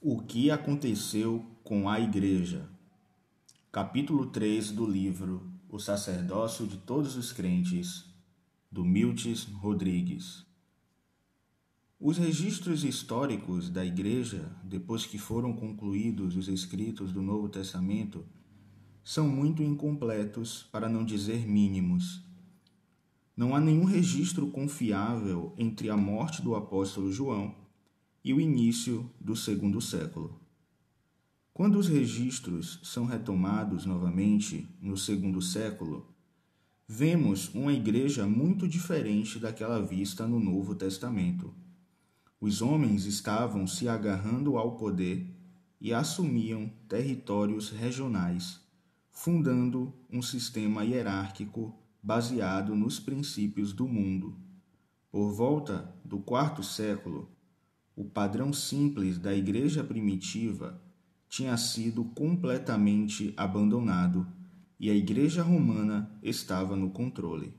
O que aconteceu com a Igreja? Capítulo 3 do livro O Sacerdócio de Todos os Crentes, do Miltes Rodrigues. Os registros históricos da Igreja, depois que foram concluídos os escritos do Novo Testamento, são muito incompletos, para não dizer mínimos. Não há nenhum registro confiável entre a morte do apóstolo João e o início do segundo século. Quando os registros são retomados novamente no segundo século, vemos uma igreja muito diferente daquela vista no Novo Testamento. Os homens estavam se agarrando ao poder e assumiam territórios regionais, fundando um sistema hierárquico baseado nos princípios do mundo. Por volta do quarto século, o padrão simples da igreja primitiva tinha sido completamente abandonado e a igreja romana estava no controle.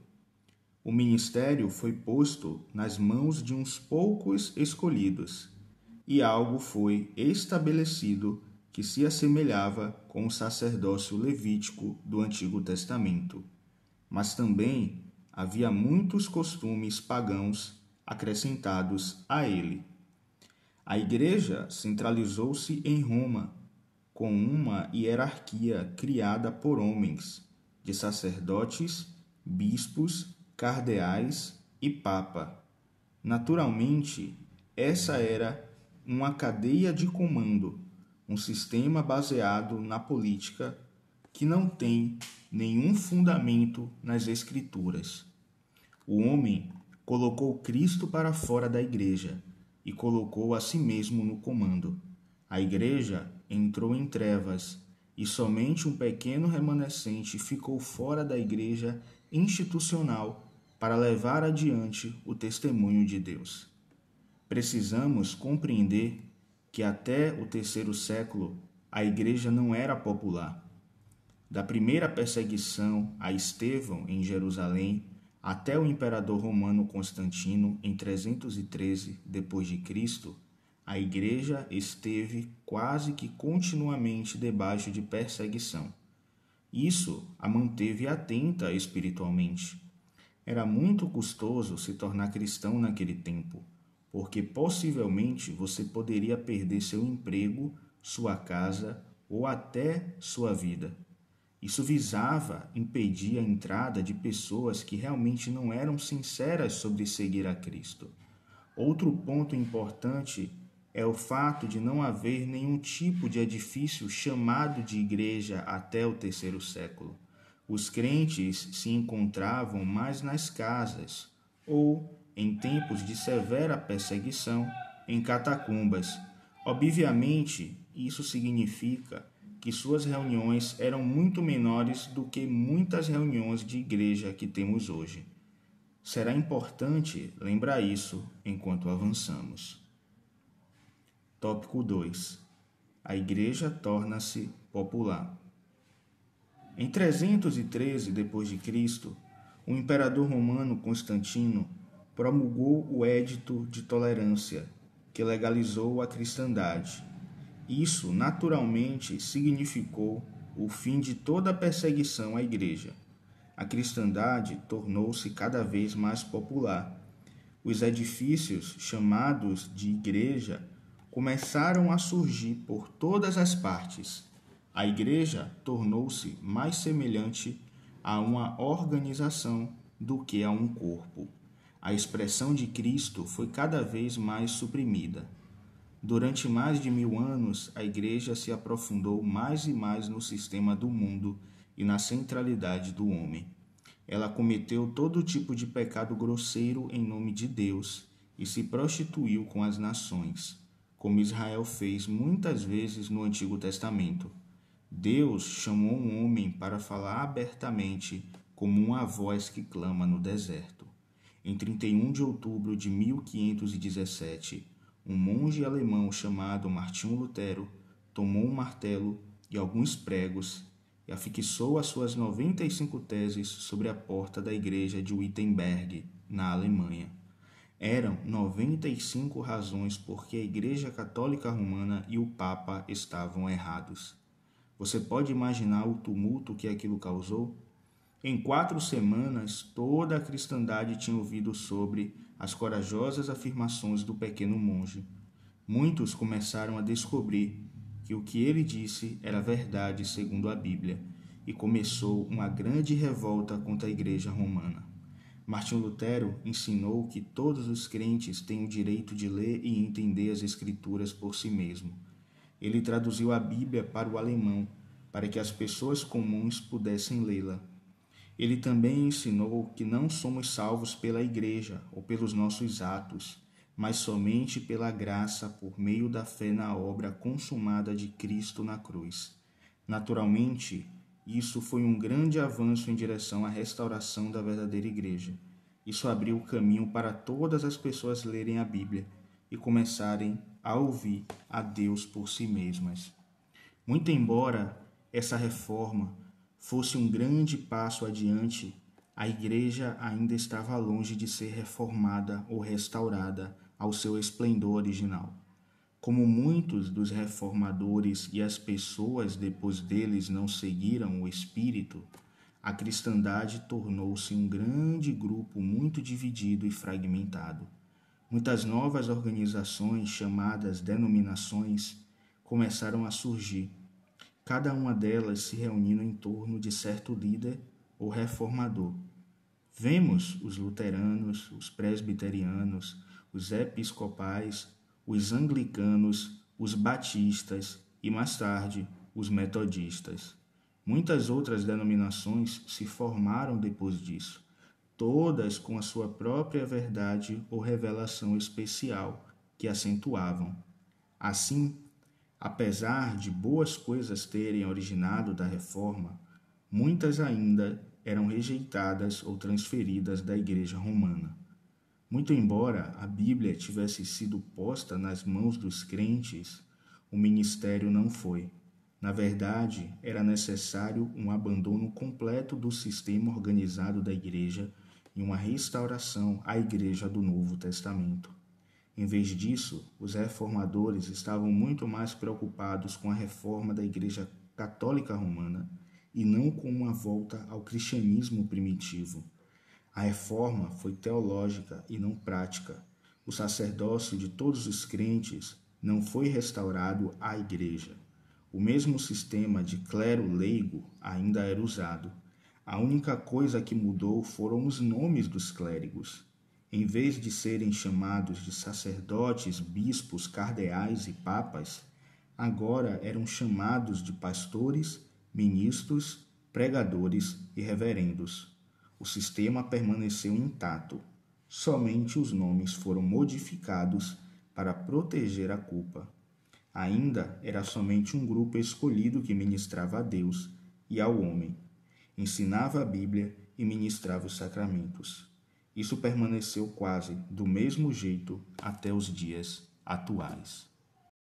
O ministério foi posto nas mãos de uns poucos escolhidos e algo foi estabelecido que se assemelhava com o sacerdócio levítico do Antigo Testamento. Mas também havia muitos costumes pagãos acrescentados a ele. A igreja centralizou-se em Roma, com uma hierarquia criada por homens, de sacerdotes, bispos, cardeais e papa. Naturalmente, essa era uma cadeia de comando, um sistema baseado na política que não tem nenhum fundamento nas Escrituras. O homem colocou Cristo para fora da igreja e colocou a si mesmo no comando. A igreja entrou em trevas e somente um pequeno remanescente ficou fora da igreja institucional para levar adiante o testemunho de Deus. Precisamos compreender que até o terceiro século a igreja não era popular. Da primeira perseguição a Estevão em Jerusalém, até o imperador romano Constantino, em 313 d.C., a igreja esteve quase que continuamente debaixo de perseguição. Isso a manteve atenta espiritualmente. Era muito custoso se tornar cristão naquele tempo, porque possivelmente você poderia perder seu emprego, sua casa ou até sua vida. Isso visava impedir a entrada de pessoas que realmente não eram sinceras sobre seguir a Cristo. Outro ponto importante é o fato de não haver nenhum tipo de edifício chamado de igreja até o terceiro século. Os crentes se encontravam mais nas casas ou, em tempos de severa perseguição, em catacumbas. Obviamente, isso significa que suas reuniões eram muito menores do que muitas reuniões de igreja que temos hoje. Será importante lembrar isso enquanto avançamos. Tópico 2: A Igreja torna-se popular. Em 313 d.C., o imperador romano Constantino promulgou o Edito de Tolerância, que legalizou a cristandade isso naturalmente significou o fim de toda a perseguição à Igreja. A cristandade tornou-se cada vez mais popular. Os edifícios chamados de igreja começaram a surgir por todas as partes. A igreja tornou-se mais semelhante a uma organização do que a um corpo. A expressão de Cristo foi cada vez mais suprimida. Durante mais de mil anos, a Igreja se aprofundou mais e mais no sistema do mundo e na centralidade do homem. Ela cometeu todo tipo de pecado grosseiro em nome de Deus e se prostituiu com as nações, como Israel fez muitas vezes no Antigo Testamento. Deus chamou um homem para falar abertamente, como uma voz que clama no deserto. Em 31 de outubro de 1517, um monge alemão chamado Martinho Lutero tomou um martelo e alguns pregos e afixou as suas 95 teses sobre a porta da igreja de Wittenberg, na Alemanha. Eram 95 razões por que a Igreja Católica Romana e o Papa estavam errados. Você pode imaginar o tumulto que aquilo causou? Em quatro semanas, toda a cristandade tinha ouvido sobre as corajosas afirmações do pequeno monge. Muitos começaram a descobrir que o que ele disse era verdade segundo a Bíblia, e começou uma grande revolta contra a Igreja Romana. Martinho Lutero ensinou que todos os crentes têm o direito de ler e entender as Escrituras por si mesmo. Ele traduziu a Bíblia para o alemão, para que as pessoas comuns pudessem lê-la ele também ensinou que não somos salvos pela igreja ou pelos nossos atos, mas somente pela graça por meio da fé na obra consumada de Cristo na cruz. Naturalmente, isso foi um grande avanço em direção à restauração da verdadeira igreja. Isso abriu o caminho para todas as pessoas lerem a Bíblia e começarem a ouvir a Deus por si mesmas. Muito embora essa reforma fosse um grande passo adiante, a Igreja ainda estava longe de ser reformada ou restaurada ao seu esplendor original. Como muitos dos reformadores e as pessoas depois deles não seguiram o espírito, a cristandade tornou-se um grande grupo muito dividido e fragmentado. Muitas novas organizações, chamadas denominações, começaram a surgir, cada uma delas se reunindo em torno de certo líder ou reformador. Vemos os luteranos, os presbiterianos, os episcopais, os anglicanos, os batistas e, mais tarde, os metodistas. Muitas outras denominações se formaram depois disso, todas com a sua própria verdade ou revelação especial que acentuavam. Assim, Apesar de boas coisas terem originado da reforma, muitas ainda eram rejeitadas ou transferidas da Igreja Romana. Muito embora a Bíblia tivesse sido posta nas mãos dos crentes, o ministério não foi. Na verdade, era necessário um abandono completo do sistema organizado da Igreja e uma restauração à Igreja do Novo Testamento. Em vez disso, os reformadores estavam muito mais preocupados com a reforma da Igreja Católica Romana e não com uma volta ao cristianismo primitivo. A reforma foi teológica e não prática. O sacerdócio de todos os crentes não foi restaurado à Igreja. O mesmo sistema de clero leigo ainda era usado. A única coisa que mudou foram os nomes dos clérigos em vez de serem chamados de sacerdotes, bispos, cardeais e papas, agora eram chamados de pastores, ministros, pregadores e reverendos. O sistema permaneceu intacto, somente os nomes foram modificados para proteger a culpa. Ainda era somente um grupo escolhido que ministrava a Deus e ao homem, ensinava a Bíblia e ministrava os sacramentos. Isso permaneceu quase do mesmo jeito até os dias atuais.